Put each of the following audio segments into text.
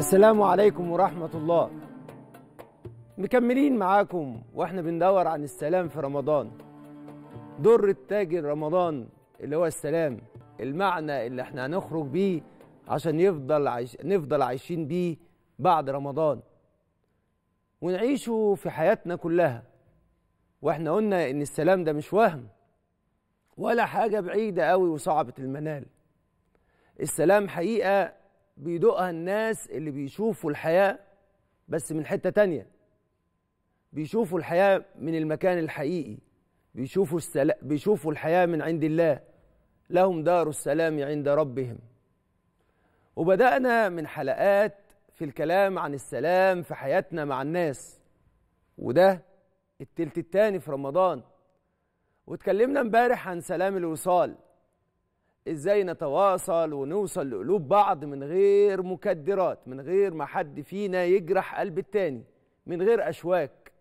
السلام عليكم ورحمة الله مكملين معاكم واحنا بندور عن السلام في رمضان در التاجر رمضان اللي هو السلام المعنى اللي احنا هنخرج بيه عشان يفضل عايش نفضل عايشين بيه بعد رمضان ونعيشه في حياتنا كلها واحنا قلنا ان السلام ده مش وهم ولا حاجة بعيدة قوي وصعبة المنال السلام حقيقة بيدوقها الناس اللي بيشوفوا الحياة بس من حتة تانية بيشوفوا الحياة من المكان الحقيقي بيشوفوا, السلام بيشوفوا الحياة من عند الله لهم دار السلام عند ربهم وبدأنا من حلقات في الكلام عن السلام في حياتنا مع الناس وده التلت التاني في رمضان واتكلمنا امبارح عن سلام الوصال ازاي نتواصل ونوصل لقلوب بعض من غير مكدرات من غير ما حد فينا يجرح قلب التاني من غير اشواك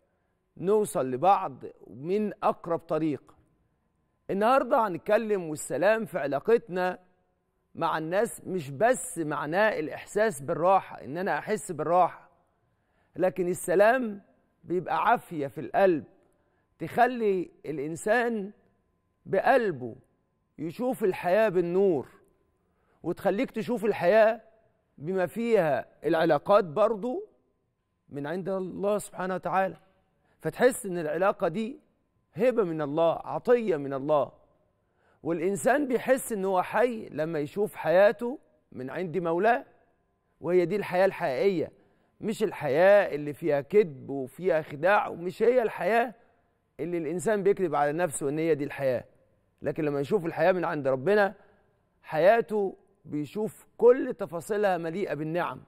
نوصل لبعض من اقرب طريق النهارده هنتكلم والسلام في علاقتنا مع الناس مش بس معناه الاحساس بالراحه ان انا احس بالراحه لكن السلام بيبقى عافيه في القلب تخلي الانسان بقلبه يشوف الحياه بالنور وتخليك تشوف الحياه بما فيها العلاقات برضو من عند الله سبحانه وتعالى فتحس ان العلاقه دي هبه من الله عطيه من الله والانسان بيحس ان هو حي لما يشوف حياته من عند مولاه وهي دي الحياه الحقيقيه مش الحياه اللي فيها كذب وفيها خداع ومش هي الحياه اللي الانسان بيكذب على نفسه ان هي دي الحياه لكن لما يشوف الحياه من عند ربنا حياته بيشوف كل تفاصيلها مليئه بالنعم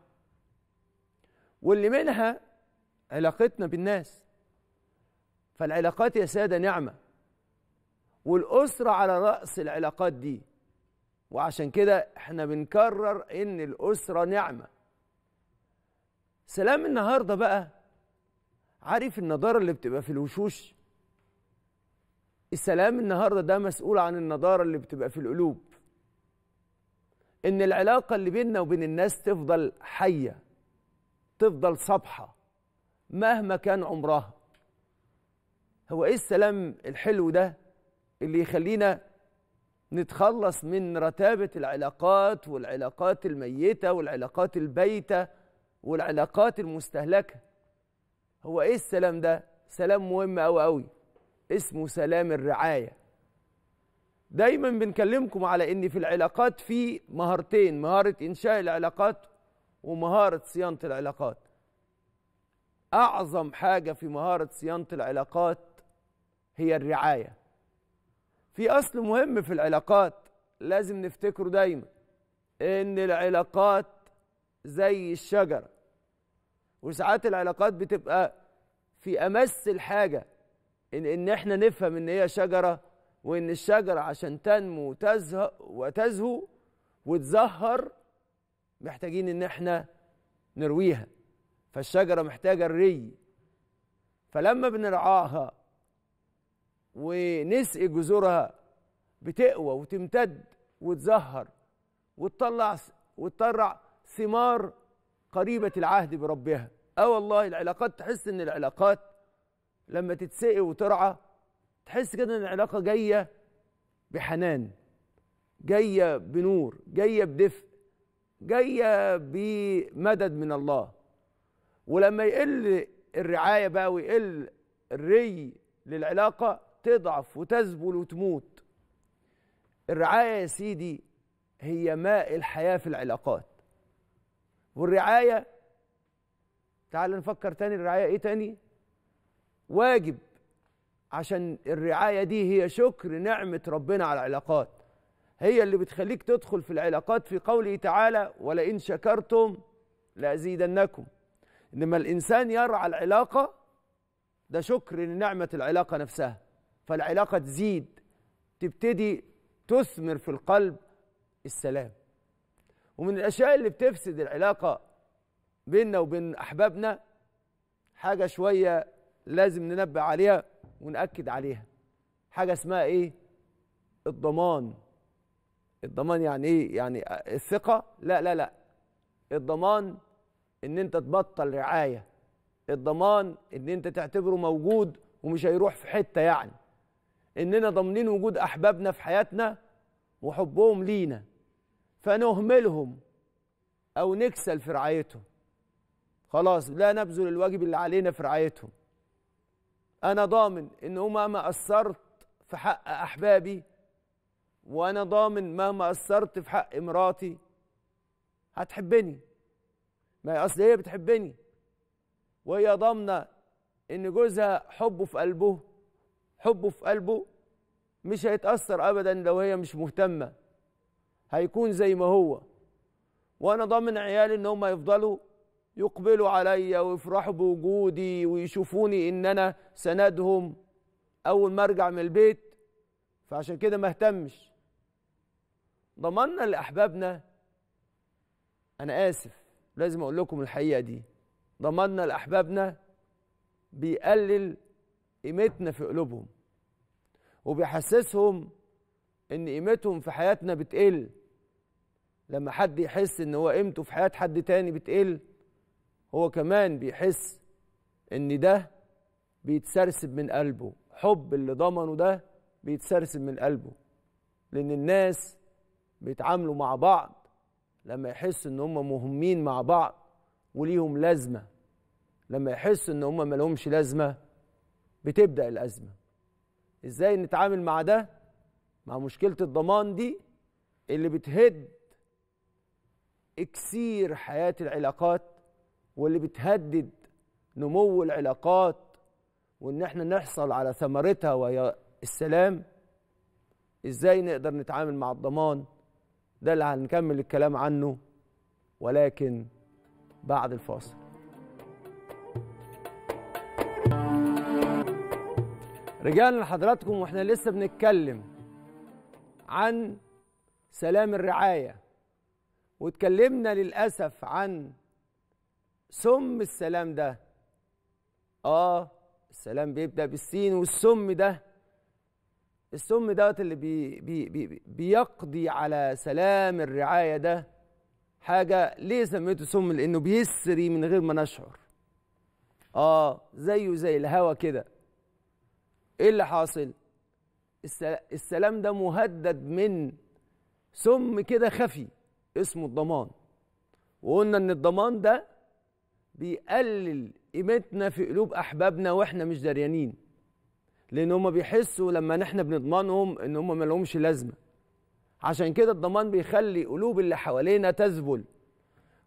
واللي منها علاقتنا بالناس فالعلاقات يا ساده نعمه والاسره على راس العلاقات دي وعشان كده احنا بنكرر ان الاسره نعمه سلام النهارده بقى عارف النضاره اللي بتبقى في الوشوش السلام النهارده ده مسؤول عن النضاره اللي بتبقى في القلوب ان العلاقه اللي بيننا وبين الناس تفضل حيه تفضل صبحه مهما كان عمرها هو ايه السلام الحلو ده اللي يخلينا نتخلص من رتابه العلاقات والعلاقات الميته والعلاقات البيته والعلاقات المستهلكه هو ايه السلام ده سلام مهم قوي قوي اسمه سلام الرعايه دايما بنكلمكم على ان في العلاقات في مهارتين مهاره انشاء العلاقات ومهاره صيانه العلاقات اعظم حاجه في مهاره صيانه العلاقات هي الرعايه في اصل مهم في العلاقات لازم نفتكره دايما ان العلاقات زي الشجره وساعات العلاقات بتبقى في امس الحاجه إن, إن إحنا نفهم إن هي شجرة وإن الشجرة عشان تنمو وتزهو وتزهر محتاجين إن إحنا نرويها فالشجرة محتاجة الري فلما بنرعاها ونسقي جذورها بتقوى وتمتد وتزهر وتطلع وتطلع ثمار قريبة العهد بربها اه والله العلاقات تحس ان العلاقات لما تتسقي وترعى تحس كده ان العلاقه جايه بحنان جايه بنور جايه بدفء جايه بمدد من الله ولما يقل الرعايه بقى ويقل الري للعلاقه تضعف وتذبل وتموت الرعايه يا سيدي هي ماء الحياه في العلاقات والرعايه تعال نفكر تاني الرعايه ايه تاني واجب عشان الرعاية دي هي شكر نعمة ربنا على العلاقات هي اللي بتخليك تدخل في العلاقات في قوله تعالى ولئن شكرتم لأزيدنكم إنما الإنسان يرعى العلاقة ده شكر لنعمة العلاقة نفسها فالعلاقة تزيد تبتدي تثمر في القلب السلام ومن الأشياء اللي بتفسد العلاقة بيننا وبين أحبابنا حاجة شوية لازم ننبه عليها ونأكد عليها حاجة اسمها ايه الضمان الضمان يعني ايه يعني الثقة لا لا لا الضمان ان انت تبطل رعاية الضمان ان انت تعتبره موجود ومش هيروح في حتة يعني اننا ضامنين وجود احبابنا في حياتنا وحبهم لينا فنهملهم او نكسل في رعايتهم خلاص لا نبذل الواجب اللي علينا في رعايتهم انا ضامن ان مهما قصرت في حق احبابي وانا ضامن مهما قصرت في حق مراتي هتحبني ما هي اصل هي بتحبني وهي ضامنه ان جوزها حبه في قلبه حبه في قلبه مش هيتاثر ابدا لو هي مش مهتمه هيكون زي ما هو وانا ضامن عيالي ان هم يفضلوا يقبلوا عليا ويفرحوا بوجودي ويشوفوني ان انا سندهم اول ما ارجع من البيت فعشان كده ما اهتمش ضمنا لاحبابنا انا اسف لازم اقول لكم الحقيقه دي ضمنا لاحبابنا بيقلل قيمتنا في قلوبهم وبيحسسهم ان قيمتهم في حياتنا بتقل لما حد يحس ان هو قيمته في حياه حد تاني بتقل هو كمان بيحس ان ده بيتسرسب من قلبه حب اللي ضمنه ده بيتسرسب من قلبه لان الناس بيتعاملوا مع بعض لما يحسوا ان هم مهمين مع بعض وليهم لازمه لما يحسوا ان هم مالهمش لازمه بتبدا الازمه ازاي نتعامل مع ده مع مشكله الضمان دي اللي بتهد اكسير حياه العلاقات واللي بتهدد نمو العلاقات وان احنا نحصل على ثمرتها وهي السلام ازاي نقدر نتعامل مع الضمان ده اللي هنكمل الكلام عنه ولكن بعد الفاصل رجعنا لحضراتكم واحنا لسه بنتكلم عن سلام الرعايه واتكلمنا للاسف عن سم السلام ده اه السلام بيبدا بالسين والسم ده السم دوت اللي بي بي بي بيقضي على سلام الرعايه ده حاجه ليه سميته سم لانه بيسري من غير ما نشعر اه زيه زي الهوا كده ايه اللي حاصل السلام ده مهدد من سم كده خفي اسمه الضمان وقلنا ان الضمان ده بيقلل قيمتنا في قلوب احبابنا واحنا مش دريانين لان هم بيحسوا لما احنا بنضمنهم ان هم مالهمش لازمه عشان كده الضمان بيخلي قلوب اللي حوالينا تذبل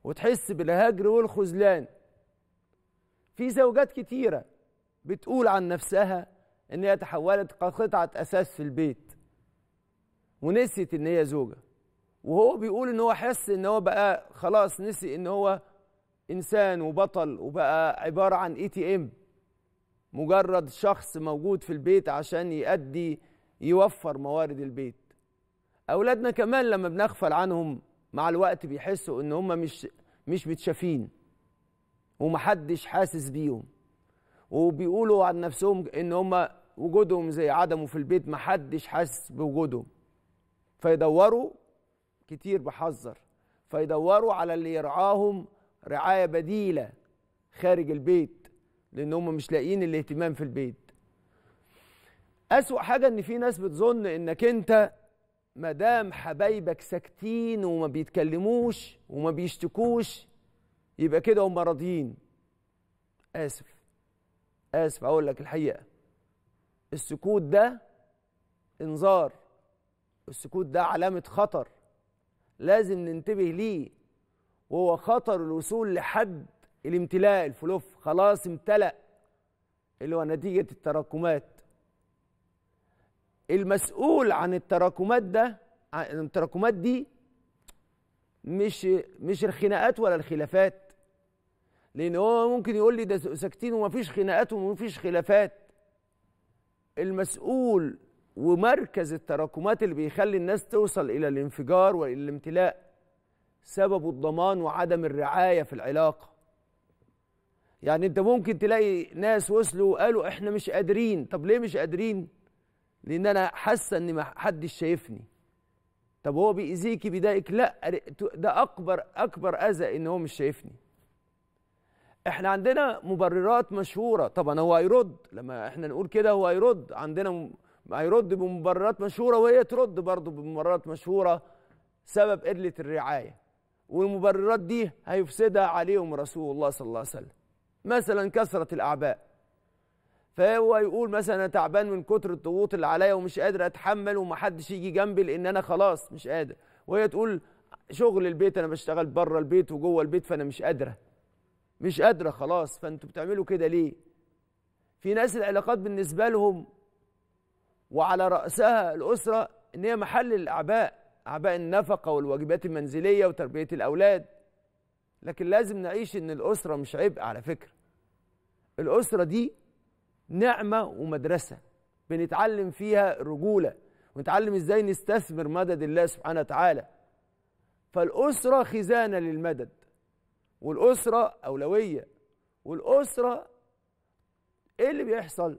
وتحس بالهجر والخذلان في زوجات كتيره بتقول عن نفسها ان هي تحولت كقطعه اساس في البيت ونسيت ان هي زوجه وهو بيقول ان هو حس ان هو بقى خلاص نسي ان هو انسان وبطل وبقى عباره عن اي تي ام مجرد شخص موجود في البيت عشان يأدي يوفر موارد البيت اولادنا كمان لما بنغفل عنهم مع الوقت بيحسوا ان هم مش مش متشافين ومحدش حاسس بيهم وبيقولوا عن نفسهم ان هم وجودهم زي عدمه في البيت محدش حاسس بوجودهم فيدوروا كتير بحذر فيدوروا على اللي يرعاهم رعايه بديله خارج البيت لان هم مش لاقيين الاهتمام في البيت اسوا حاجه ان في ناس بتظن انك انت ما دام حبايبك ساكتين وما بيتكلموش وما بيشتكوش يبقى كده هم راضيين اسف اسف اقول لك الحقيقه السكوت ده انذار السكوت ده علامه خطر لازم ننتبه ليه وهو خطر الوصول لحد الامتلاء الفلوف خلاص امتلأ اللي هو نتيجة التراكمات المسؤول عن التراكمات ده عن التراكمات دي مش مش الخناقات ولا الخلافات لان هو ممكن يقول لي ده ساكتين ومفيش خناقات ومفيش خلافات المسؤول ومركز التراكمات اللي بيخلي الناس توصل الى الانفجار والامتلاء سببه الضمان وعدم الرعاية في العلاقة يعني انت ممكن تلاقي ناس وصلوا وقالوا احنا مش قادرين طب ليه مش قادرين لان انا حاسه ان ما حدش شايفني طب هو بيأذيكي بيضايقك لا ده اكبر اكبر اذى ان هو مش شايفني احنا عندنا مبررات مشهوره طبعا هو هيرد لما احنا نقول كده هو هيرد عندنا هيرد بمبررات مشهوره وهي ترد برضه بمبررات مشهوره سبب قله الرعايه والمبررات دي هيفسدها عليهم رسول الله صلى الله عليه وسلم مثلا كثرة الأعباء فهو يقول مثلا أنا تعبان من كتر الضغوط اللي عليا ومش قادر أتحمل ومحدش يجي جنبي لأن أنا خلاص مش قادر وهي تقول شغل البيت أنا بشتغل بره البيت وجوه البيت فأنا مش قادرة مش قادرة خلاص فأنتوا بتعملوا كده ليه؟ في ناس العلاقات بالنسبة لهم وعلى رأسها الأسرة إن هي محل الأعباء اعباء النفقه والواجبات المنزليه وتربيه الاولاد لكن لازم نعيش ان الاسره مش عبء على فكره الاسره دي نعمه ومدرسه بنتعلم فيها رجوله ونتعلم ازاي نستثمر مدد الله سبحانه وتعالى فالاسره خزانه للمدد والاسره اولويه والاسره ايه اللي بيحصل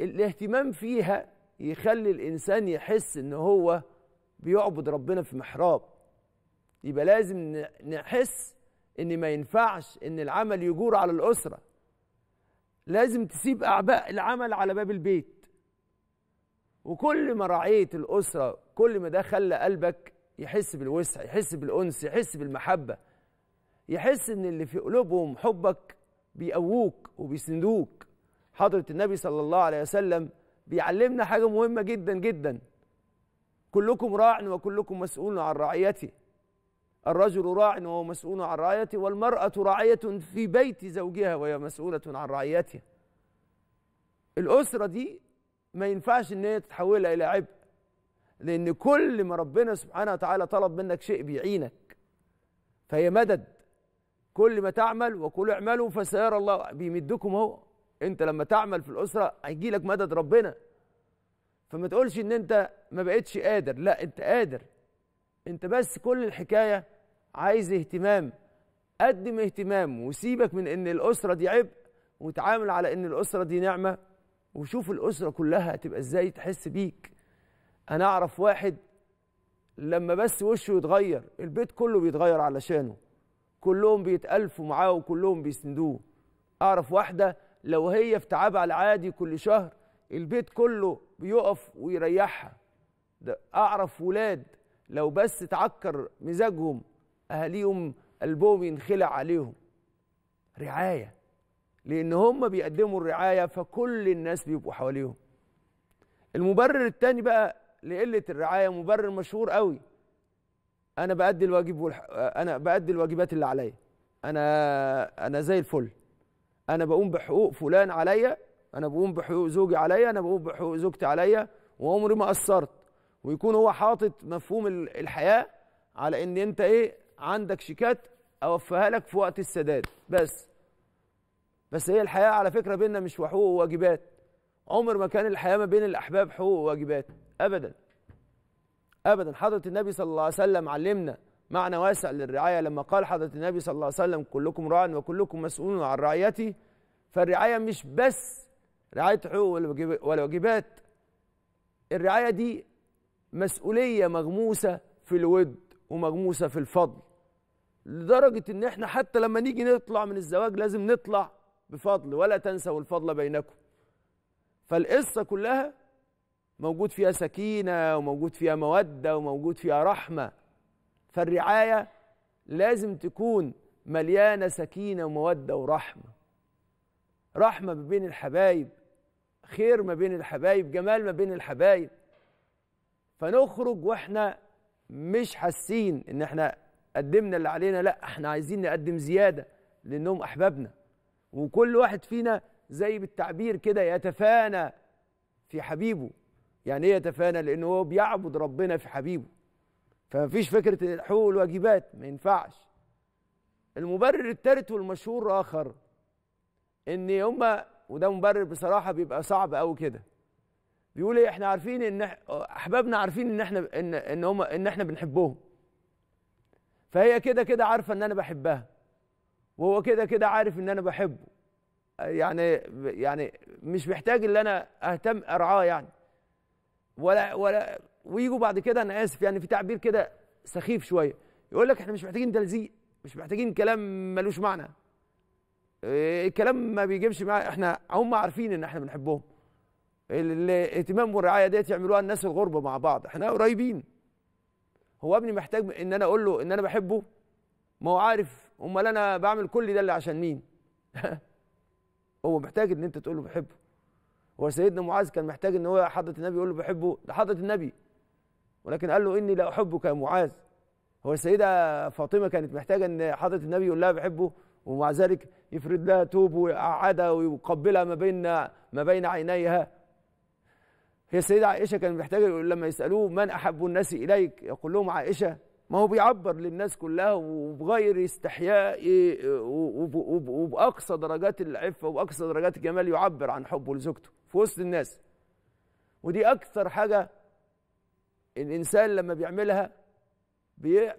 الاهتمام فيها يخلي الانسان يحس ان هو بيعبد ربنا في محراب يبقى لازم نحس ان ما ينفعش ان العمل يجور على الاسره لازم تسيب اعباء العمل على باب البيت وكل ما رعيت الاسره كل ما ده خلى قلبك يحس بالوسع يحس بالانس يحس بالمحبه يحس ان اللي في قلوبهم حبك بيقووك وبيسندوك حضره النبي صلى الله عليه وسلم بيعلمنا حاجه مهمه جدا جدا كلكم راع وكلكم مسؤول عن رعيته الرجل راع وهو مسؤول عن رعيته والمرأة راعية في بيت زوجها وهي مسؤولة عن رعيتها الأسرة دي ما ينفعش إن هي تتحولها إلى عبء لأن كل ما ربنا سبحانه وتعالى طلب منك شيء بيعينك فهي مدد كل ما تعمل وكل اعملوا فسيرى الله بيمدكم هو أنت لما تعمل في الأسرة هيجي لك مدد ربنا فما تقولش ان انت ما بقتش قادر لا انت قادر انت بس كل الحكايه عايز اهتمام قدم اهتمام وسيبك من ان الاسره دي عبء وتعامل على ان الاسره دي نعمه وشوف الاسره كلها هتبقى ازاي تحس بيك انا اعرف واحد لما بس وشه يتغير البيت كله بيتغير علشانه كلهم بيتالفوا معاه وكلهم بيسندوه اعرف واحده لو هي في تعبها العادي كل شهر البيت كله بيقف ويريحها ده اعرف ولاد لو بس تعكر مزاجهم اهاليهم قلبهم ينخلع عليهم رعايه لان هم بيقدموا الرعايه فكل الناس بيبقوا حواليهم المبرر التاني بقى لقله الرعايه مبرر مشهور قوي انا بادي الواجب والح... انا بادي الواجبات اللي عليا انا انا زي الفل انا بقوم بحقوق فلان عليا انا بقوم بحقوق زوجي عليا انا بقوم بحقوق زوجتي عليا وعمري ما قصرت ويكون هو حاطط مفهوم الحياه على ان انت ايه عندك شيكات اوفيها لك في وقت السداد بس بس هي الحياه على فكره بيننا مش حقوق وواجبات عمر ما كان الحياه ما بين الاحباب حقوق وواجبات ابدا ابدا حضره النبي صلى الله عليه وسلم علمنا معنى واسع للرعايه لما قال حضره النبي صلى الله عليه وسلم كلكم راع وكلكم مسؤول عن رعيته فالرعايه مش بس رعايه حقوق والواجبات الرعايه دي مسؤوليه مغموسه في الود ومغموسه في الفضل لدرجه ان احنا حتى لما نيجي نطلع من الزواج لازم نطلع بفضل ولا تنسوا الفضل بينكم فالقصه كلها موجود فيها سكينه وموجود فيها موده وموجود فيها رحمه فالرعايه لازم تكون مليانه سكينه وموده ورحمه رحمه بين الحبايب خير ما بين الحبايب جمال ما بين الحبايب فنخرج واحنا مش حاسين ان احنا قدمنا اللي علينا لا احنا عايزين نقدم زياده لانهم احبابنا وكل واحد فينا زي بالتعبير كده يتفانى في حبيبه يعني ايه يتفانى لانه هو بيعبد ربنا في حبيبه فمفيش فكره الحقوق والواجبات ما ينفعش المبرر الثالث والمشهور اخر ان هما وده مبرر بصراحه بيبقى صعب قوي كده بيقول ايه احنا عارفين ان احبابنا عارفين ان احنا ان ان هم ان احنا بنحبهم فهي كده كده عارفه ان انا بحبها وهو كده كده عارف ان انا بحبه يعني يعني مش محتاج ان انا اهتم ارعاه يعني ولا ولا ويجوا بعد كده انا اسف يعني في تعبير كده سخيف شويه يقول لك احنا مش محتاجين تلزيق مش محتاجين كلام ملوش معنى الكلام ما بيجيبش معايا احنا هم عارفين ان احنا بنحبهم الاهتمام والرعايه ديت يعملوها الناس الغربه مع بعض احنا قريبين هو ابني محتاج ان انا اقول له ان انا بحبه ما هو عارف امال انا بعمل كل ده اللي عشان مين هو محتاج ان انت تقول له بحبه هو سيدنا معاذ كان محتاج ان هو حضره النبي يقول له بحبه ده حضره النبي ولكن قال له اني لا احبك يا معاذ هو السيده فاطمه كانت محتاجه ان حضره النبي يقول لها بحبه ومع ذلك يفرد لها توب ويقعدها ويقبلها ما بين ما بين عينيها هي السيدة عائشة كانت محتاجة لما يسألوه من أحب الناس إليك يقول لهم عائشة ما هو بيعبر للناس كلها وبغير استحياء وبأقصى درجات العفة وبأقصى درجات الجمال يعبر عن حبه لزوجته في وسط الناس ودي أكثر حاجة الإنسان لما بيعملها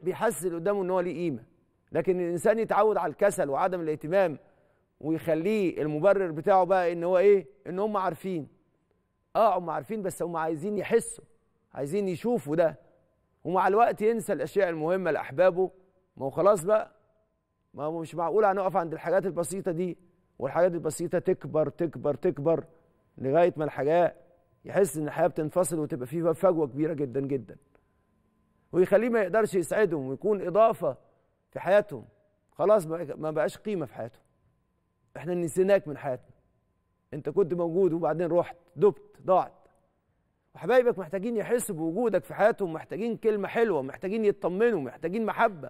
بيحس اللي قدامه إن هو ليه قيمة لكن الانسان يتعود على الكسل وعدم الاهتمام ويخليه المبرر بتاعه بقى ان هو ايه ان هم عارفين اه هم عارفين بس هم عايزين يحسوا عايزين يشوفوا ده ومع الوقت ينسى الاشياء المهمه لاحبابه ما هو خلاص بقى ما هو مش معقول هنقف عند الحاجات البسيطه دي والحاجات البسيطه تكبر تكبر تكبر لغايه ما الحاجه يحس ان الحياه بتنفصل وتبقى فيه فجوه كبيره جدا جدا ويخليه ما يقدرش يسعدهم ويكون اضافه في حياتهم خلاص ما بقاش قيمه في حياتهم احنا نسيناك من حياتنا انت كنت موجود وبعدين رحت دبت ضاعت وحبايبك محتاجين يحسوا بوجودك في حياتهم محتاجين كلمه حلوه محتاجين يطمنوا محتاجين محبه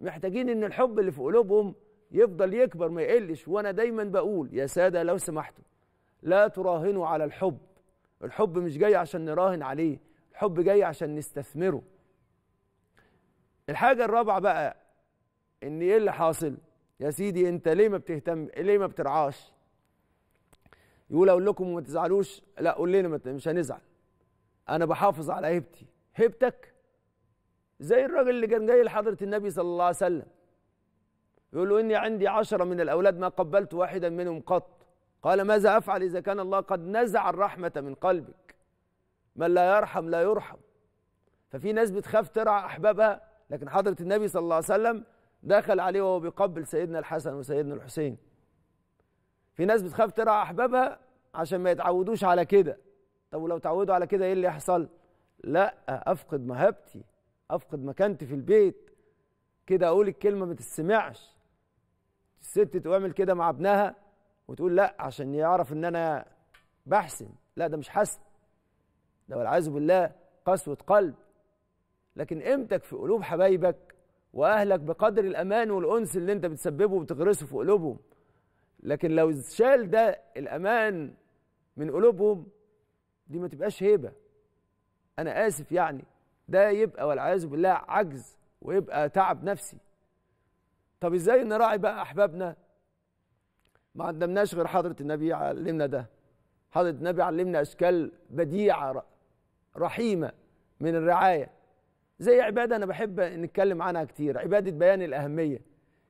محتاجين ان الحب اللي في قلوبهم يفضل يكبر ما يقلش وانا دايما بقول يا ساده لو سمحتوا لا تراهنوا على الحب الحب مش جاي عشان نراهن عليه الحب جاي عشان نستثمره الحاجة الرابعة بقى ان ايه اللي حاصل يا سيدي انت ليه ما بتهتم ليه ما بترعاش يقول اقول لكم وما تزعلوش لا قول لنا مش هنزعل انا بحافظ على هيبتي هيبتك زي الراجل اللي كان جاي لحضرة النبي صلى الله عليه وسلم يقول له إني عندي عشرة من الأولاد ما قبلت واحدا منهم قط قال ماذا أفعل إذا كان الله قد نزع الرحمة من قلبك من لا يرحم لا يرحم ففي ناس بتخاف ترعى أحبابها لكن حضرة النبي صلى الله عليه وسلم دخل عليه وهو بيقبل سيدنا الحسن وسيدنا الحسين في ناس بتخاف ترعى أحبابها عشان ما يتعودوش على كده طب ولو تعودوا على كده ايه اللي يحصل لا افقد مهابتي افقد مكانتي في البيت كده اقول الكلمه ما تسمعش الست تعمل كده مع ابنها وتقول لا عشان يعرف ان انا بحسن لا ده مش حسن ده والعياذ بالله قسوه قلب لكن قيمتك في قلوب حبايبك واهلك بقدر الامان والانس اللي انت بتسببه وبتغرسه في قلوبهم لكن لو شال ده الامان من قلوبهم دي ما تبقاش هيبه انا اسف يعني ده يبقى والعياذ بالله عجز ويبقى تعب نفسي طب ازاي نراعي بقى احبابنا ما عندناش غير حضره النبي علمنا ده حضره النبي علمنا اشكال بديعه رحيمه من الرعايه زي عباده انا بحب نتكلم عنها كتير عباده بيان الاهميه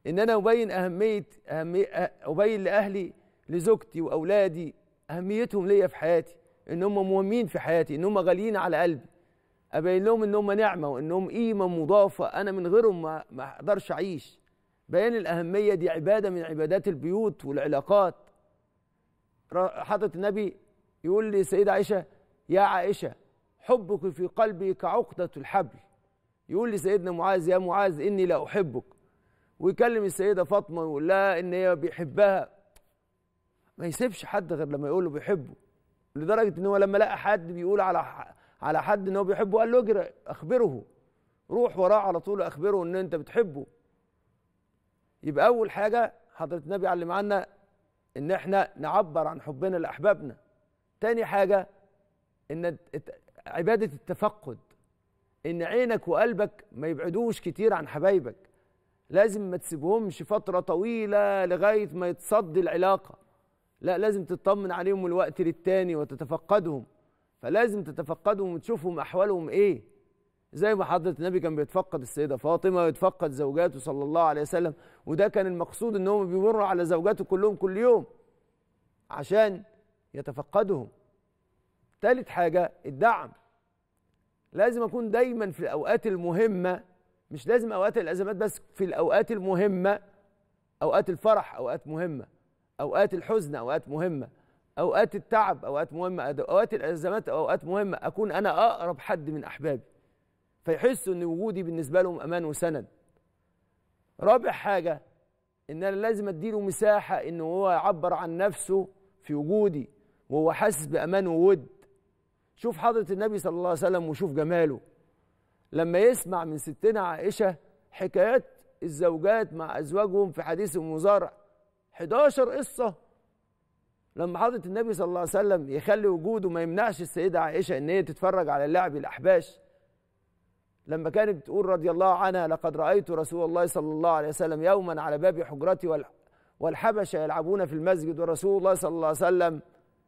ان انا ابين اهميه, أهمية ابين لاهلي لزوجتي واولادي اهميتهم ليا في حياتي ان هم مهمين في حياتي ان هم غاليين على قلبي ابين لهم ان هم نعمه وان هم قيمه مضافه انا من غيرهم ما اقدرش اعيش بيان الاهميه دي عباده من عبادات البيوت والعلاقات حضرت النبي يقول لي سيدة عائشة يا عائشة حبك في قلبي كعقدة الحبل يقول لسيدنا معاذ يا معاذ إني لا أحبك ويكلم السيدة فاطمة ويقول لها إن هي بيحبها ما يسيبش حد غير لما يقول له بيحبه لدرجة إن هو لما لقى حد بيقول على على حد إن هو بيحبه قال له اجري أخبره روح وراه على طول أخبره إن أنت بتحبه يبقى أول حاجة حضرة النبي علم عنا إن إحنا نعبر عن حبنا لأحبابنا تاني حاجة إن عبادة التفقد ان عينك وقلبك ما يبعدوش كتير عن حبايبك لازم ما تسيبهمش فتره طويله لغايه ما يتصدي العلاقه لا لازم تطمن عليهم الوقت للتاني وتتفقدهم فلازم تتفقدهم وتشوفهم احوالهم ايه زي ما حضرة النبي كان بيتفقد السيدة فاطمة ويتفقد زوجاته صلى الله عليه وسلم وده كان المقصود ان هم بيمروا على زوجاته كلهم كل يوم عشان يتفقدهم تالت حاجة الدعم لازم اكون دايما في الاوقات المهمه مش لازم اوقات الازمات بس في الاوقات المهمه اوقات الفرح اوقات مهمه اوقات الحزن اوقات مهمه اوقات التعب اوقات مهمه اوقات الازمات اوقات مهمه اكون انا اقرب حد من احبابي فيحسوا ان وجودي بالنسبه لهم امان وسند رابع حاجه ان انا لازم اديله مساحه ان هو يعبر عن نفسه في وجودي وهو حاسس بامان وود شوف حضرة النبي صلى الله عليه وسلم وشوف جماله لما يسمع من ستنا عائشة حكايات الزوجات مع أزواجهم في حديث المزارع 11 قصة لما حضرة النبي صلى الله عليه وسلم يخلي وجوده ما يمنعش السيدة عائشة إن هي تتفرج على اللعب الأحباش لما كانت بتقول رضي الله عنها لقد رأيت رسول الله صلى الله عليه وسلم يوما على باب حجرتي والحبشة يلعبون في المسجد ورسول الله صلى الله عليه وسلم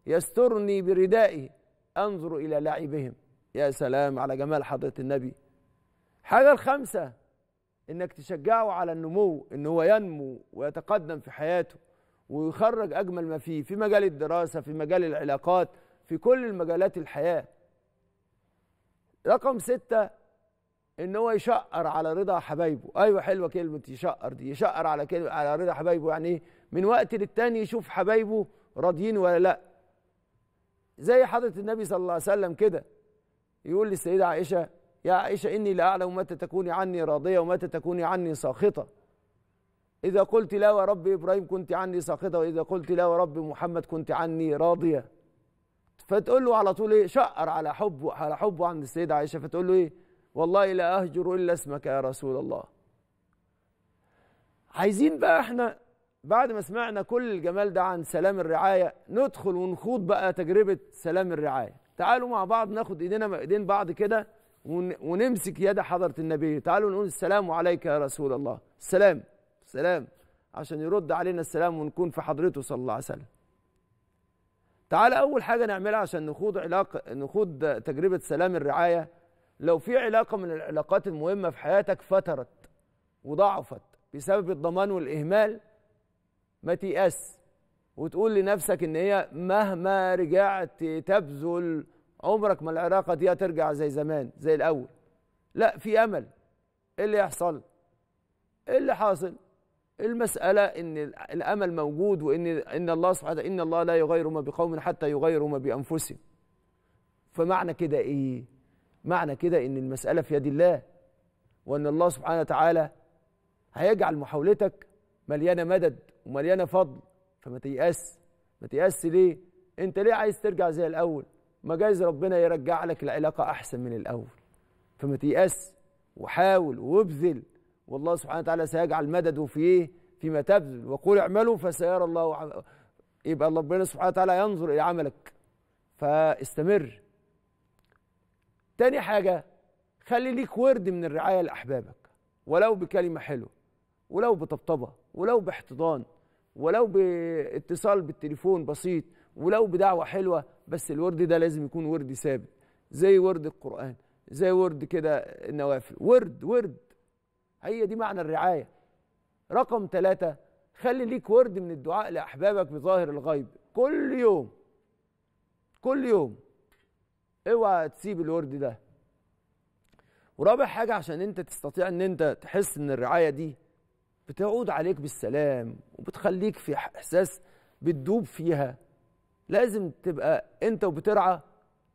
يسترني بردائه انظروا الى لعبهم يا سلام على جمال حضره النبي حاجه الخامسه انك تشجعه على النمو ان هو ينمو ويتقدم في حياته ويخرج اجمل ما فيه في مجال الدراسه في مجال العلاقات في كل المجالات الحياه رقم ستة ان هو يشقر على رضا حبايبه ايوه حلوه كلمه يشقر دي يشقر على كلمه على رضا حبايبه يعني إيه؟ من وقت للتاني يشوف حبايبه راضيين ولا لا زي حضرة النبي صلى الله عليه وسلم كده يقول للسيدة عائشة يا عائشة إني لأعلم متى تكوني عني راضية ومتى تكوني عني ساخطة إذا قلت لا ورب إبراهيم كنت عني ساخطة وإذا قلت لا ورب محمد كنت عني راضية فتقول له على طول إيه شقر على حبه على حبه عند السيدة عائشة فتقول له إيه والله لا أهجر إلا اسمك يا رسول الله عايزين بقى إحنا بعد ما سمعنا كل الجمال ده عن سلام الرعاية ندخل ونخوض بقى تجربة سلام الرعاية تعالوا مع بعض ناخد ايدينا مع ايدين بعض كده ونمسك يد حضرة النبي تعالوا نقول السلام عليك يا رسول الله السلام السلام عشان يرد علينا السلام ونكون في حضرته صلى الله عليه وسلم تعال أول حاجة نعملها عشان نخوض علاقة نخوض تجربة سلام الرعاية لو في علاقة من العلاقات المهمة في حياتك فترت وضعفت بسبب الضمان والإهمال ما تيأس وتقول لنفسك ان هي مهما رجعت تبذل عمرك ما العلاقه دي هترجع زي زمان زي الاول لا في امل ايه اللي يحصل ايه اللي حاصل المساله ان الامل موجود وان ان الله سبحانه ان الله لا يغير ما بقوم حتى يغيروا ما بانفسهم فمعنى كده ايه معنى كده ان المساله في يد الله وان الله سبحانه وتعالى هيجعل محاولتك مليانه مدد ومليانه فضل فما تيأس ما تيأس ليه؟ انت ليه عايز ترجع زي الاول؟ ما جايز ربنا يرجع لك العلاقه احسن من الاول فما تيأس وحاول وابذل والله سبحانه وتعالى سيجعل مدده في ايه؟ فيما تبذل وقول اعملوا فسيرى الله عم... يبقى ربنا سبحانه وتعالى ينظر الى عملك فاستمر تاني حاجه خلي ليك ورد من الرعايه لاحبابك ولو بكلمه حلوه ولو بطبطبه ولو باحتضان ولو باتصال بالتليفون بسيط ولو بدعوه حلوه بس الورد ده لازم يكون ورد ثابت زي ورد القران زي ورد كده النوافل ورد ورد هي دي معنى الرعايه رقم ثلاثة خلي ليك ورد من الدعاء لاحبابك بظاهر الغيب كل يوم كل يوم اوعى تسيب الورد ده ورابع حاجه عشان انت تستطيع ان انت تحس ان الرعايه دي بتعود عليك بالسلام وبتخليك في احساس بتدوب فيها لازم تبقى انت وبترعى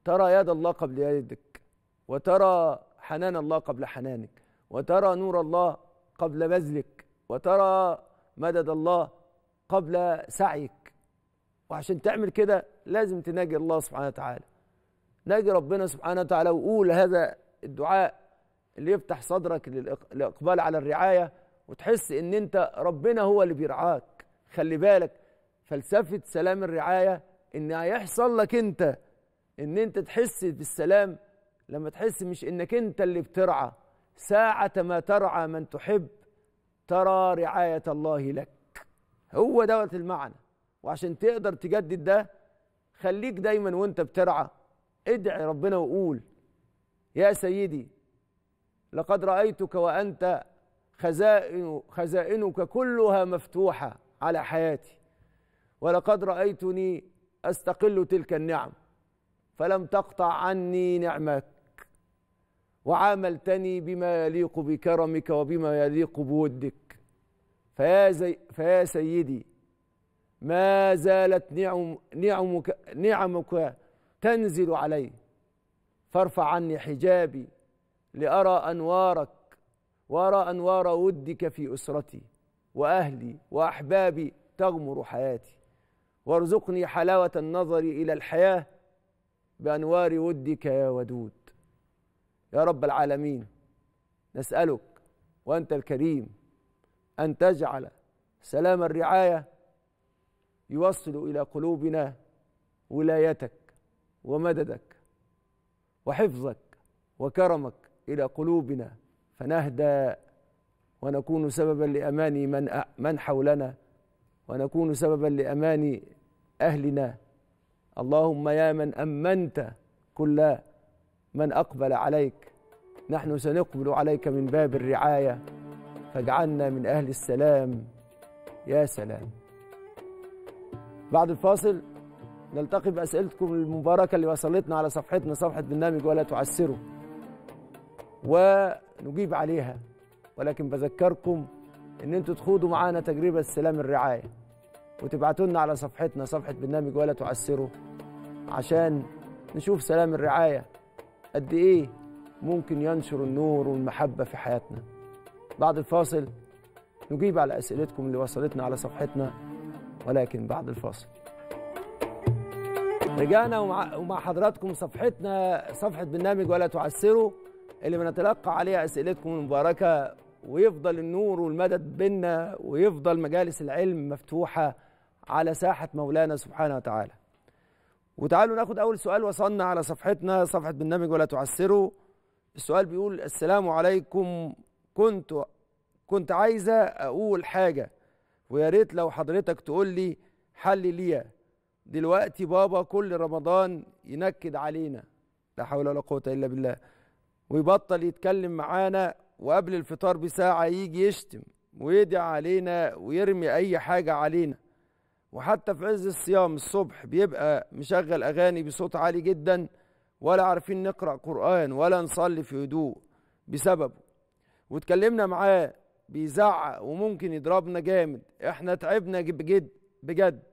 ترى يد الله قبل يدك وترى حنان الله قبل حنانك وترى نور الله قبل بذلك وترى مدد الله قبل سعيك وعشان تعمل كده لازم تناجي الله سبحانه وتعالى ناجي ربنا سبحانه وتعالى وقول هذا الدعاء اللي يفتح صدرك للإقبال على الرعاية وتحس ان انت ربنا هو اللي بيرعاك خلي بالك فلسفه سلام الرعايه ان هيحصل لك انت ان انت تحس بالسلام لما تحس مش انك انت اللي بترعى ساعة ما ترعى من تحب ترى رعاية الله لك هو دوت المعنى وعشان تقدر تجدد ده خليك دايما وانت بترعى ادعي ربنا وقول يا سيدي لقد رأيتك وأنت خزائن خزائنك كلها مفتوحة على حياتي ولقد رأيتني أستقل تلك النعم فلم تقطع عني نعمك وعاملتني بما يليق بكرمك وبما يليق بودك فيا, زي فيا سيدي ما زالت نعم نعمك, نعمك تنزل علي فارفع عني حجابي لأرى أنوارك وارى انوار ودك في اسرتي واهلي واحبابي تغمر حياتي وارزقني حلاوه النظر الى الحياه بانوار ودك يا ودود يا رب العالمين نسالك وانت الكريم ان تجعل سلام الرعايه يوصل الى قلوبنا ولايتك ومددك وحفظك وكرمك الى قلوبنا فنهدى ونكون سببا لامان من من حولنا ونكون سببا لامان اهلنا اللهم يا من امنت كل من اقبل عليك نحن سنقبل عليك من باب الرعايه فاجعلنا من اهل السلام يا سلام بعد الفاصل نلتقي باسئلتكم المباركه اللي وصلتنا على صفحتنا صفحه برنامج ولا تعسروا و نجيب عليها ولكن بذكركم ان انتوا تخوضوا معانا تجربه استلام الرعايه وتبعتوا لنا على صفحتنا صفحه برنامج ولا تعسروا عشان نشوف سلام الرعايه قد ايه ممكن ينشر النور والمحبه في حياتنا بعد الفاصل نجيب على اسئلتكم اللي وصلتنا على صفحتنا ولكن بعد الفاصل رجعنا ومع, ومع حضراتكم صفحتنا صفحه برنامج ولا تعسروا اللي بنتلقى عليها اسئلتكم المباركه ويفضل النور والمدد بينا ويفضل مجالس العلم مفتوحه على ساحه مولانا سبحانه وتعالى. وتعالوا ناخد اول سؤال وصلنا على صفحتنا صفحه برنامج ولا تعسروا السؤال بيقول السلام عليكم كنت كنت عايزه اقول حاجه ويا ريت لو حضرتك تقول لي حل ليا دلوقتي بابا كل رمضان ينكد علينا لا حول ولا قوه الا بالله ويبطل يتكلم معانا وقبل الفطار بساعة يجي يشتم ويدعي علينا ويرمي أي حاجة علينا وحتى في عز الصيام الصبح بيبقى مشغل أغاني بصوت عالي جدا ولا عارفين نقرأ قرآن ولا نصلي في هدوء بسببه واتكلمنا معاه بيزعق وممكن يضربنا جامد احنا تعبنا بجد بجد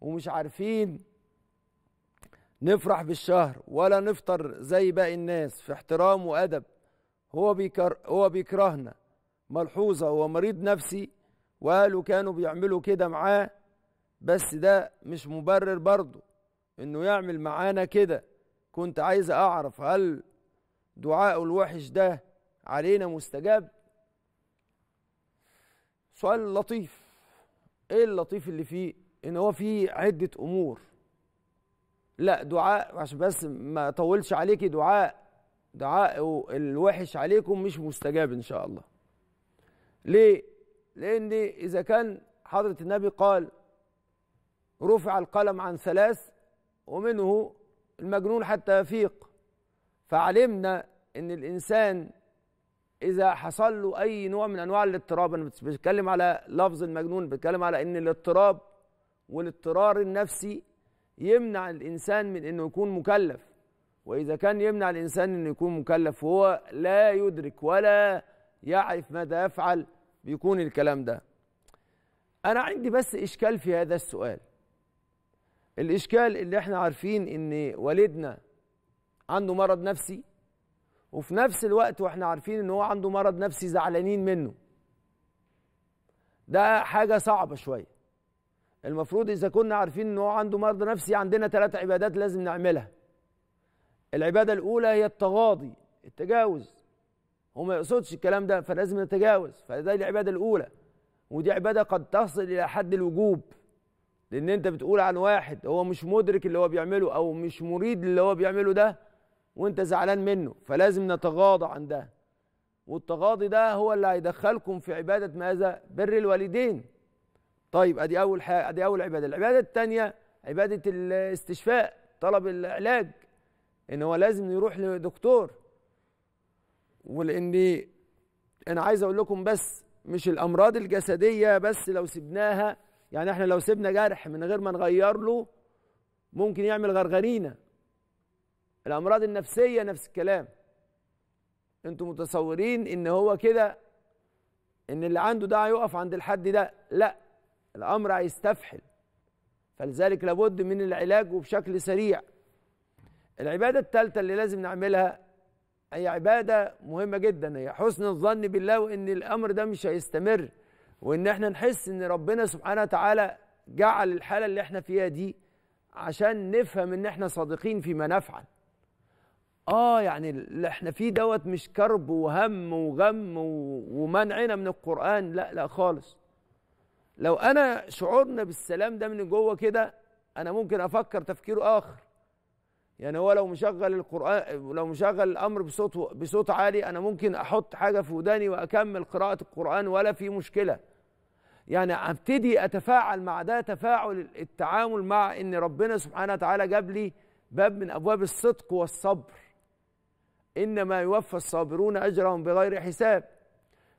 ومش عارفين نفرح بالشهر ولا نفطر زي باقي الناس في احترام وادب هو بيكر هو بيكرهنا ملحوظه هو مريض نفسي وقالوا كانوا بيعملوا كده معاه بس ده مش مبرر برضه انه يعمل معانا كده كنت عايز اعرف هل دعاءه الوحش ده علينا مستجاب سؤال لطيف ايه اللطيف اللي فيه ان هو فيه عده امور لا دعاء عشان بس ما اطولش عليكي دعاء دعاء الوحش عليكم مش مستجاب ان شاء الله ليه لان اذا كان حضره النبي قال رفع القلم عن ثلاث ومنه المجنون حتى يفيق فعلمنا ان الانسان اذا حصل له اي نوع من انواع الاضطراب انا مش بتكلم على لفظ المجنون بتكلم على ان الاضطراب والاضطرار النفسي يمنع الإنسان من أنه يكون مكلف وإذا كان يمنع الإنسان أنه يكون مكلف وهو لا يدرك ولا يعرف ماذا يفعل بيكون الكلام ده أنا عندي بس إشكال في هذا السؤال الإشكال اللي احنا عارفين أن والدنا عنده مرض نفسي وفي نفس الوقت واحنا عارفين ان هو عنده مرض نفسي زعلانين منه ده حاجه صعبه شويه المفروض اذا كنا عارفين ان هو عنده مرض نفسي عندنا ثلاث عبادات لازم نعملها العباده الاولى هي التغاضي التجاوز هو ما يقصدش الكلام ده فلازم نتجاوز فده العباده الاولى ودي عباده قد تصل الى حد الوجوب لان انت بتقول عن واحد هو مش مدرك اللي هو بيعمله او مش مريد اللي هو بيعمله ده وانت زعلان منه فلازم نتغاضى عن ده والتغاضي ده هو اللي هيدخلكم في عباده ماذا بر الوالدين طيب ادي اول حاجه ادي اول عباده العباده الثانيه عباده الاستشفاء طلب العلاج ان هو لازم يروح لدكتور ولاني انا عايز اقول لكم بس مش الامراض الجسديه بس لو سبناها يعني احنا لو سبنا جرح من غير ما نغير له ممكن يعمل غرغرينه الامراض النفسيه نفس الكلام انتم متصورين ان هو كده ان اللي عنده ده هيقف عند الحد ده لا الأمر هيستفحل فلذلك لابد من العلاج وبشكل سريع العبادة الثالثة اللي لازم نعملها هي عبادة مهمة جدا هي حسن الظن بالله وإن الأمر ده مش هيستمر وإن احنا نحس إن ربنا سبحانه وتعالى جعل الحالة اللي احنا فيها دي عشان نفهم إن احنا صادقين فيما نفعل اه يعني اللي احنا فيه دوت مش كرب وهم وغم ومنعنا من القرآن لا لا خالص لو انا شعورنا بالسلام ده من جوه كده انا ممكن افكر تفكير اخر يعني هو لو مشغل القران لو مشغل الامر بصوت بصوت عالي انا ممكن احط حاجه في وداني واكمل قراءه القران ولا في مشكله يعني ابتدي اتفاعل مع ده تفاعل التعامل مع ان ربنا سبحانه وتعالى جاب لي باب من ابواب الصدق والصبر انما يوفى الصابرون اجرهم بغير حساب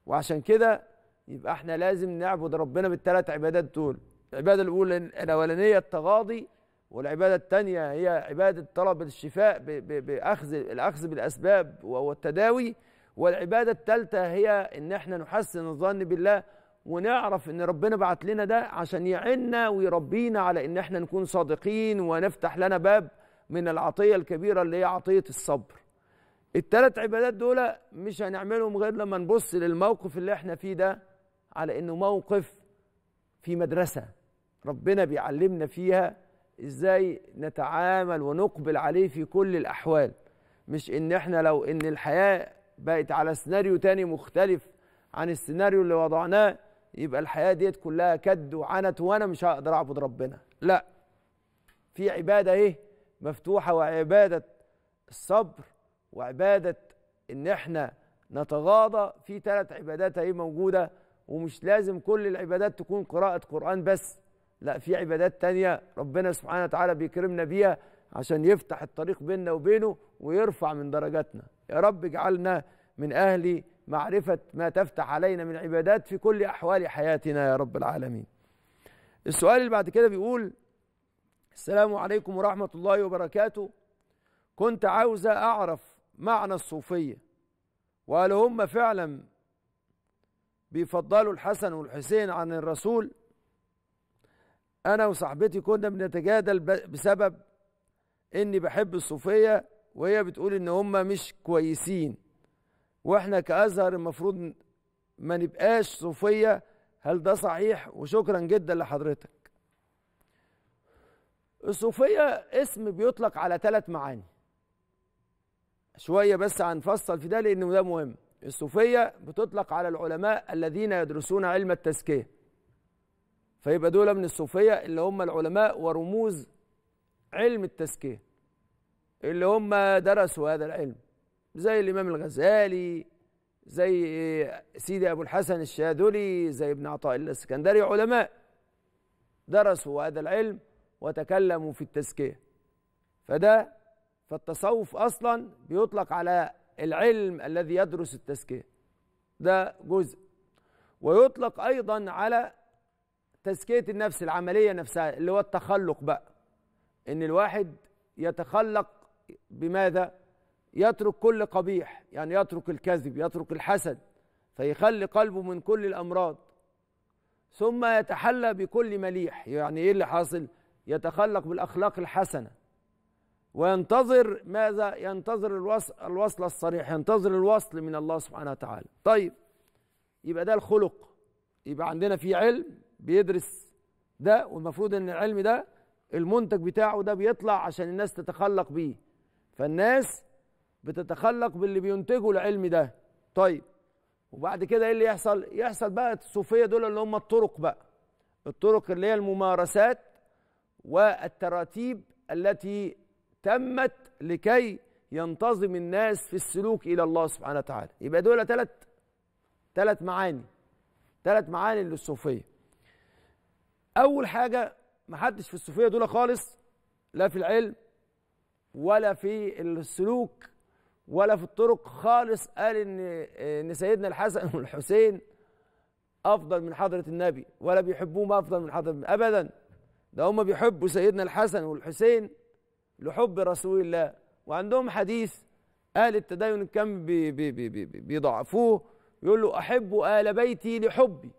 وعشان كده يبقى احنا لازم نعبد ربنا بالثلاث عبادات دول العبادة الأولى الأولانية التغاضي والعبادة الثانية هي عبادة طلب الشفاء بأخذ الأخذ بالأسباب والتداوي والعبادة الثالثة هي إن احنا نحسن الظن بالله ونعرف ان ربنا بعت لنا ده عشان يعنا ويربينا على ان احنا نكون صادقين ونفتح لنا باب من العطيه الكبيره اللي هي عطيه الصبر الثلاث عبادات دول مش هنعملهم غير لما نبص للموقف اللي احنا فيه ده على انه موقف في مدرسه ربنا بيعلمنا فيها ازاي نتعامل ونقبل عليه في كل الاحوال مش ان احنا لو ان الحياه بقت على سيناريو تاني مختلف عن السيناريو اللي وضعناه يبقى الحياه ديت كلها كد وعنت وانا مش هقدر اعبد ربنا لا في عباده ايه مفتوحه وعباده الصبر وعباده ان احنا نتغاضى في ثلاث عبادات ايه موجوده ومش لازم كل العبادات تكون قراءة قرآن بس لا في عبادات تانية ربنا سبحانه وتعالى بيكرمنا بيها عشان يفتح الطريق بيننا وبينه ويرفع من درجاتنا يا رب اجعلنا من أهل معرفة ما تفتح علينا من عبادات في كل أحوال حياتنا يا رب العالمين السؤال اللي بعد كده بيقول السلام عليكم ورحمة الله وبركاته كنت عاوزة أعرف معنى الصوفية وهل هم فعلا بيفضلوا الحسن والحسين عن الرسول انا وصاحبتي كنا بنتجادل بسبب اني بحب الصوفيه وهي بتقول ان هم مش كويسين واحنا كازهر المفروض ما نبقاش صوفيه هل ده صحيح وشكرا جدا لحضرتك الصوفيه اسم بيطلق على ثلاث معاني شويه بس هنفصل في ده لانه ده مهم الصوفية بتطلق على العلماء الذين يدرسون علم التزكية فيبقى دول من الصوفية اللي هم العلماء ورموز علم التزكية اللي هم درسوا هذا العلم زي الإمام الغزالي زي سيدي أبو الحسن الشاذلي زي ابن عطاء الإسكندري علماء درسوا هذا العلم وتكلموا في التزكية فده فالتصوف أصلا بيطلق على العلم الذي يدرس التزكيه ده جزء ويطلق ايضا على تزكيه النفس العمليه نفسها اللي هو التخلق بقى ان الواحد يتخلق بماذا يترك كل قبيح يعني يترك الكذب يترك الحسد فيخلي قلبه من كل الامراض ثم يتحلى بكل مليح يعني ايه اللي حاصل يتخلق بالاخلاق الحسنه وينتظر ماذا ينتظر الوصل الوصل الصريح ينتظر الوصل من الله سبحانه وتعالى طيب يبقى ده الخلق يبقى عندنا في علم بيدرس ده والمفروض ان العلم ده المنتج بتاعه ده بيطلع عشان الناس تتخلق بيه فالناس بتتخلق باللي بينتجه العلم ده طيب وبعد كده ايه اللي يحصل يحصل بقى الصوفيه دول اللي هم الطرق بقى الطرق اللي هي الممارسات والتراتيب التي تمت لكي ينتظم الناس في السلوك إلى الله سبحانه وتعالى يبقى دول ثلاث ثلاث معاني ثلاث معاني للصوفية أول حاجة ما حدش في الصوفية دول خالص لا في العلم ولا في السلوك ولا في الطرق خالص قال ان ان سيدنا الحسن والحسين افضل من حضره النبي ولا بيحبوهم افضل من حضره ابدا ده هم بيحبوا سيدنا الحسن والحسين لحب رسول الله وعندهم حديث أهل التدين كان بيضعفوه يقول له أحب آل بيتي لحبي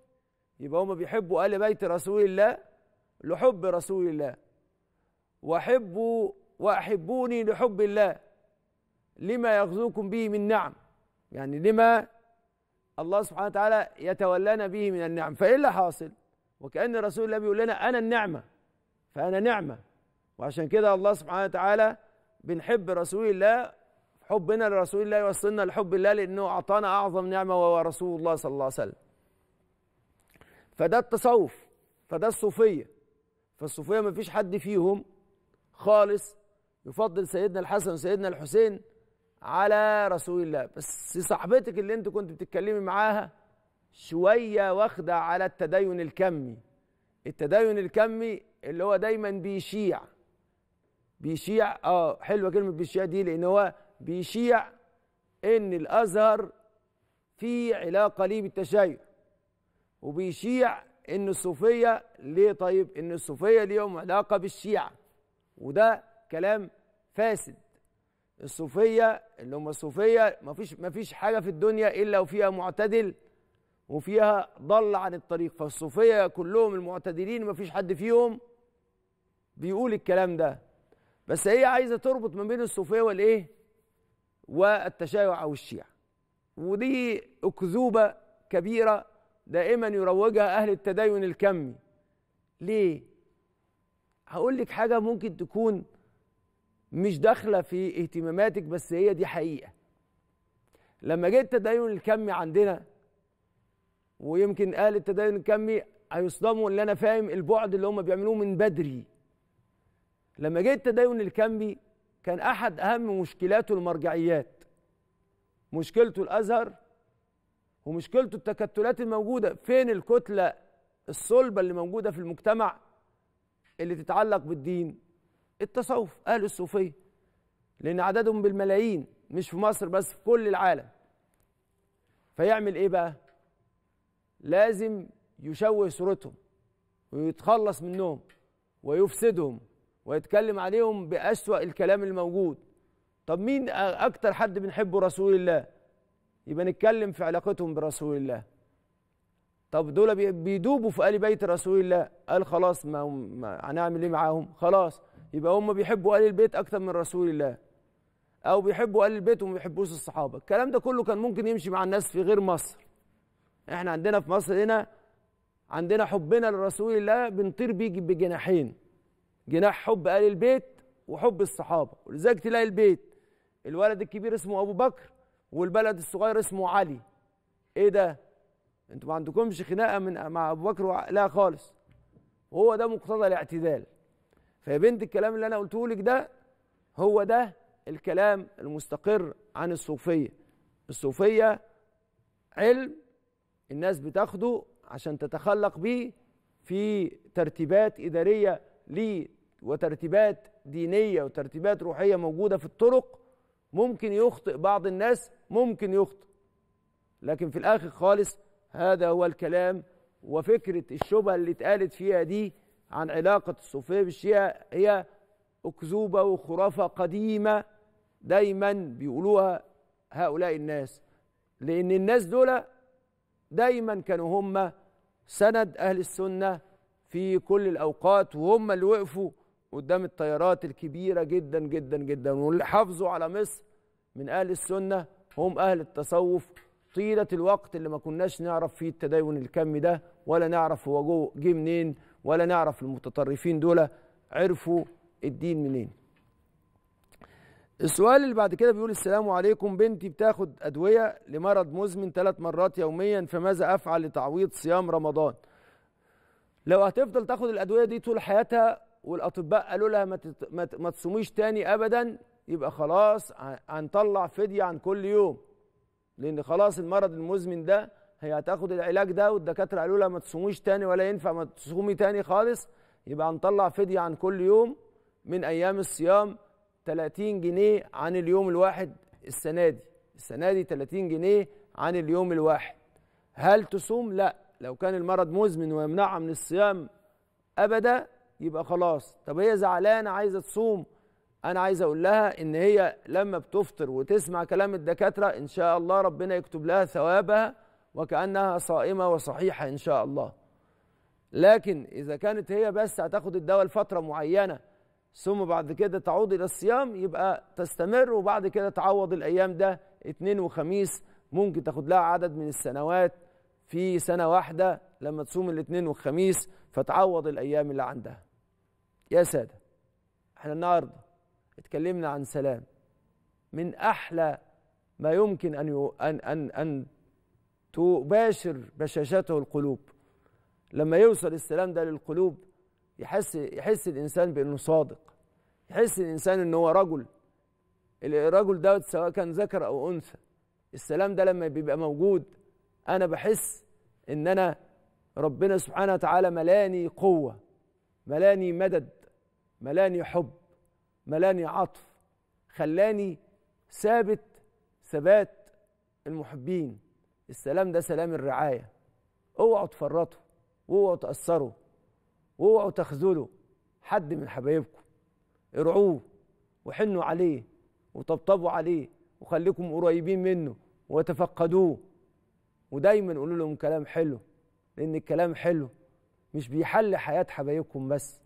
يبقى هم بيحبوا آل بيت رسول الله لحب رسول الله وأحبوا وأحبوني لحب الله لما يغزوكم به من نعم يعني لما الله سبحانه وتعالى يتولانا به من النعم فإيه اللي حاصل وكأن رسول الله بيقول لنا أنا النعمة فأنا نعمة وعشان كده الله سبحانه وتعالى بنحب رسول الله حبنا لرسول الله يوصلنا لحب الله لأنه أعطانا أعظم نعمة وهو رسول الله صلى الله عليه وسلم فده التصوف فده الصوفية فالصوفية ما فيش حد فيهم خالص يفضل سيدنا الحسن وسيدنا الحسين على رسول الله بس صاحبتك اللي انت كنت بتتكلمي معاها شوية واخدة على التدين الكمي التدين الكمي اللي هو دايما بيشيع بيشيع اه حلوه كلمه بيشيع دي لان هو بيشيع ان الازهر في علاقه ليه بالتشيع وبيشيع ان الصوفيه ليه طيب ان الصوفيه ليهم علاقه بالشيعه وده كلام فاسد الصوفيه اللي هم الصوفيه مفيش مفيش حاجه في الدنيا الا وفيها معتدل وفيها ضل عن الطريق فالصوفيه كلهم المعتدلين مفيش حد فيهم بيقول الكلام ده بس هي عايزه تربط ما بين الصوفيه والايه والتشيع او الشيعه ودي اكذوبه كبيره دائما يروجها اهل التدين الكمي ليه هقول لك حاجه ممكن تكون مش داخله في اهتماماتك بس هي دي حقيقه لما جه التدين الكمي عندنا ويمكن اهل التدين الكمي هيصدموا اللي انا فاهم البعد اللي هم بيعملوه من بدري لما جه التدين الكمبي كان احد اهم مشكلاته المرجعيات مشكلته الازهر ومشكلته التكتلات الموجوده فين الكتله الصلبه اللي موجوده في المجتمع اللي تتعلق بالدين التصوف اهل الصوفيه لان عددهم بالملايين مش في مصر بس في كل العالم فيعمل ايه بقى لازم يشوه صورتهم ويتخلص منهم ويفسدهم ويتكلم عليهم بأسوأ الكلام الموجود طب مين أكتر حد بنحبه رسول الله يبقى نتكلم في علاقتهم برسول الله طب دول بيدوبوا في آل بيت رسول الله قال خلاص ما, هنعمل ايه معاهم خلاص يبقى هم بيحبوا آل البيت أكتر من رسول الله أو بيحبوا آل البيت وما بيحبوش الصحابة الكلام ده كله كان ممكن يمشي مع الناس في غير مصر احنا عندنا في مصر هنا عندنا حبنا لرسول الله بنطير بيجي بجناحين جناح حب آل البيت وحب الصحابة ولذلك تلاقي البيت الولد الكبير اسمه أبو بكر والبلد الصغير اسمه علي إيه ده؟ أنتوا ما عندكمش خناقة من مع أبو بكر لا خالص وهو ده مقتضى الاعتدال فيا بنت الكلام اللي أنا قلته لك ده هو ده الكلام المستقر عن الصوفية الصوفية علم الناس بتاخده عشان تتخلق بيه في ترتيبات إدارية ليه وترتيبات دينية وترتيبات روحية موجودة في الطرق ممكن يخطئ بعض الناس ممكن يخطئ لكن في الآخر خالص هذا هو الكلام وفكرة الشبهة اللي اتقالت فيها دي عن علاقة الصوفية بالشيعة هي أكذوبة وخرافة قديمة دايما بيقولوها هؤلاء الناس لأن الناس دول دايما كانوا هم سند أهل السنة في كل الاوقات وهم اللي وقفوا قدام الطيارات الكبيره جدا جدا جدا واللي حافظوا على مصر من اهل السنه هم اهل التصوف طيله الوقت اللي ما كناش نعرف فيه التدين الكمي ده ولا نعرف هو جه منين ولا نعرف المتطرفين دول عرفوا الدين منين السؤال اللي بعد كده بيقول السلام عليكم بنتي بتاخد أدوية لمرض مزمن ثلاث مرات يوميا فماذا أفعل لتعويض صيام رمضان لو هتفضل تاخد الادويه دي طول حياتها والاطباء قالوا لها ما ما تصوميش تاني ابدا يبقى خلاص هنطلع فديه عن كل يوم لان خلاص المرض المزمن ده هي هتاخد العلاج ده والدكاتره قالوا لها ما تصوميش تاني ولا ينفع ما تصومي تاني خالص يبقى هنطلع فديه عن كل يوم من ايام الصيام 30 جنيه عن اليوم الواحد السنه دي السنه دي 30 جنيه عن اليوم الواحد هل تصوم لا لو كان المرض مزمن ويمنعها من الصيام أبدا يبقى خلاص طب هي زعلانة عايزة تصوم أنا عايز أقول لها إن هي لما بتفطر وتسمع كلام الدكاترة إن شاء الله ربنا يكتب لها ثوابها وكأنها صائمة وصحيحة إن شاء الله لكن إذا كانت هي بس هتاخد الدواء لفترة معينة ثم بعد كده تعود إلى الصيام يبقى تستمر وبعد كده تعوض الأيام ده اثنين وخميس ممكن تاخد لها عدد من السنوات في سنة واحدة لما تصوم الاثنين والخميس فتعوض الأيام اللي عندها يا سادة احنا النهاردة اتكلمنا عن سلام من أحلى ما يمكن أن, يو أن, أن, أن تباشر بشاشته القلوب لما يوصل السلام ده للقلوب يحس يحس الانسان بانه صادق يحس الانسان ان هو رجل الرجل دوت سواء كان ذكر او انثى السلام ده لما بيبقى موجود انا بحس ان انا ربنا سبحانه وتعالى ملاني قوه ملاني مدد ملاني حب ملاني عطف خلاني ثابت ثبات المحبين السلام ده سلام الرعايه اوعوا تفرطوا اوعوا تاثروا اوعوا تخذلوا حد من حبايبكم ارعوه وحنوا عليه وطبطبوا عليه وخليكم قريبين منه وتفقدوه ودايما قولوا لهم كلام حلو لان الكلام حلو مش بيحل حياه حبايبكم بس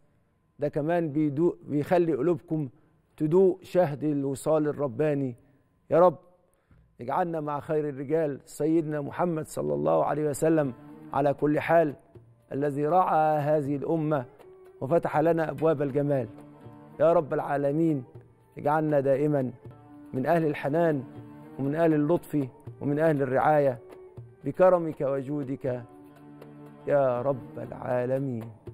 ده كمان بيدوق بيخلي قلوبكم تدوق شهد الوصال الرباني يا رب اجعلنا مع خير الرجال سيدنا محمد صلى الله عليه وسلم على كل حال الذي رعى هذه الامه وفتح لنا ابواب الجمال يا رب العالمين اجعلنا دائما من اهل الحنان ومن اهل اللطف ومن اهل الرعايه بكرمك وجودك يا رب العالمين